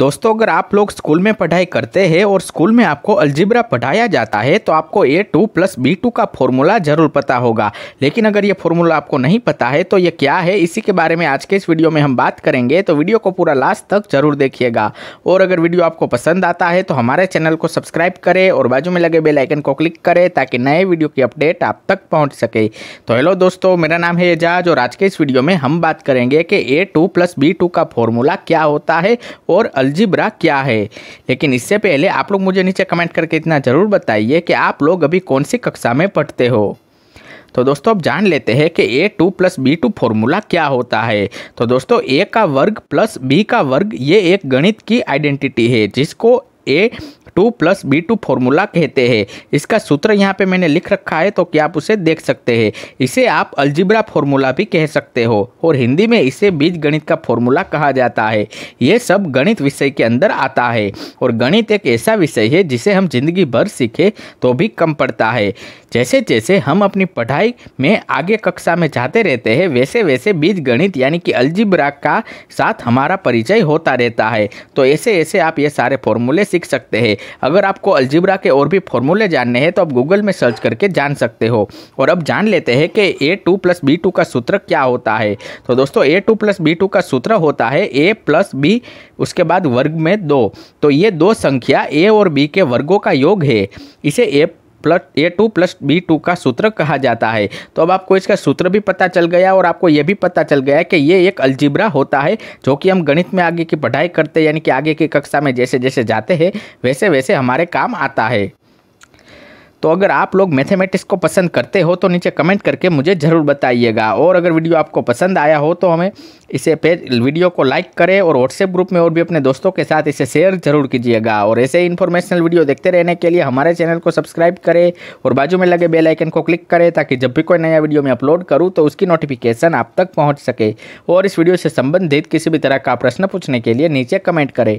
दोस्तों अगर आप लोग स्कूल में पढ़ाई करते हैं और स्कूल में आपको अल्जिब्रा पढ़ाया जाता है तो आपको A two plus B two का फॉर्मूला ज़रूर पता होगा लेकिन अगर ये फॉर्मूला आपको नहीं पता है तो ये क्या है इसी के बारे में आज के इस वीडियो में हम बात करेंगे तो वीडियो को पूरा लास्ट तक जरूर देखिएगा और अगर वीडियो आपको पसंद आता है तो हमारे चैनल को सब्सक्राइब करें और बाजू में लगे बेलाइकन को क्लिक करें ताकि नए वीडियो की अपडेट आप तक पहुँच सके तो हेलो दोस्तों मेरा नाम है एजाज और आज के इस वीडियो में हम बात करेंगे कि A two plus B two का फॉर्मूला क्या होता है और अलजिब्रा क्या है लेकिन इससे पहले आप लोग मुझे नीचे कमेंट करके इतना ज़रूर बताइए कि आप लोग अभी कौन सी कक्षा में पढ़ते हो तो दोस्तों अब जान लेते हैं कि A two plus B two formula क्या होता है तो दोस्तों ए का वर्ग प्लस बी का वर्ग ये एक गणित की आइडेंटिटी है जिसको A two plus B two formula कहते हैं इसका सूत्र यहाँ पे मैंने लिख रखा है तो क्या आप उसे देख सकते हैं इसे आप अल्जिब्रा फॉर्मूला भी कह सकते हो और हिंदी में इसे बीज गणित का फॉर्मूला कहा जाता है ये सब गणित विषय के अंदर आता है और गणित एक ऐसा विषय है जिसे हम जिंदगी भर सीखें तो भी कम पड़ता है जैसे जैसे हम अपनी पढ़ाई में आगे कक्षा में जाते रहते हैं वैसे वैसे बीज गणित यानी कि अल्जिब्रा का साथ हमारा परिचय होता रहता है तो ऐसे ऐसे आप ये सारे फॉर्मूले सीख सकते हैं अगर आपको अलजिब्रा के और भी फॉर्मूले जानने हैं तो आप गूगल में सर्च करके जान सकते हो और अब जान लेते हैं कि A two plus B two का सूत्र क्या होता है तो दोस्तों A two plus B two का सूत्र होता है ए प्लस बी उसके बाद वर्ग में दो तो ये दो संख्या ए और बी के वर्गों का योग है इसे A plus A two plus B two का सूत्र कहा जाता है तो अब आपको इसका सूत्र भी पता चल गया और आपको यह भी पता चल गया कि ये एक अल्जिब्रा होता है जो कि हम गणित में आगे की पढ़ाई करते यानी कि आगे की कक्षा में जैसे जैसे जाते हैं वैसे वैसे हमारे काम आता है तो अगर आप लोग मैथमेटिक्स को पसंद करते हो तो नीचे कमेंट करके मुझे ज़रूर बताइएगा और अगर वीडियो आपको पसंद आया हो तो हमें इसे पेज वीडियो को लाइक करें और व्हाट्सएप ग्रुप में और भी अपने दोस्तों के साथ इसे शेयर जरूर कीजिएगा और ऐसे ही इन्फॉर्मेशनल वीडियो देखते रहने के लिए हमारे चैनल को सब्सक्राइब करें और बाजू में लगे बेल आइकन को क्लिक करें ताकि जब भी कोई नया वीडियो मैं अपलोड करूँ तो उसकी नोटिफिकेशन आप तक पहुँच सके और इस वीडियो से संबंधित किसी भी तरह का प्रश्न पूछने के लिए नीचे कमेंट करें